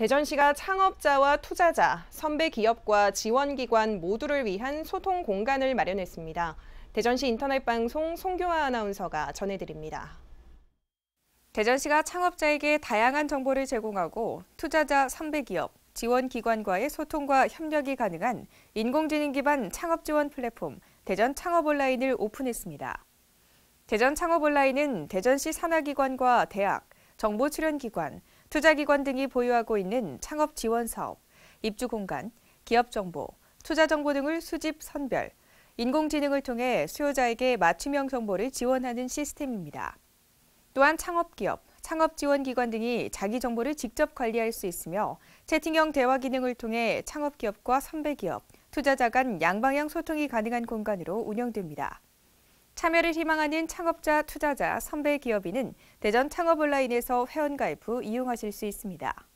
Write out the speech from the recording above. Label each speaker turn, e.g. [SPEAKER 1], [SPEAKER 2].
[SPEAKER 1] 대전시가 창업자와 투자자, 선배 기업과 지원기관 모두를 위한 소통 공간을 마련했습니다. 대전시 인터넷 방송 송교아 아나운서가 전해드립니다. 대전시가 창업자에게 다양한 정보를 제공하고 투자자,
[SPEAKER 2] 선배 기업, 지원기관과의 소통과 협력이 가능한 인공지능 기반 창업 지원 플랫폼 대전 창업 온라인을 오픈했습니다. 대전 창업 온라인은 대전시 산하기관과 대학, 정보출연기관, 투자기관 등이 보유하고 있는 창업 지원 사업, 입주 공간, 기업 정보, 투자 정보 등을 수집 선별, 인공지능을 통해 수요자에게 맞춤형 정보를 지원하는 시스템입니다. 또한 창업기업, 창업지원기관 등이 자기 정보를 직접 관리할 수 있으며 채팅형 대화 기능을 통해 창업기업과 선배기업, 투자자 간 양방향 소통이 가능한 공간으로 운영됩니다. 참여를 희망하는 창업자, 투자자, 선배 기업인은 대전 창업온라인에서 회원가입 후 이용하실 수 있습니다.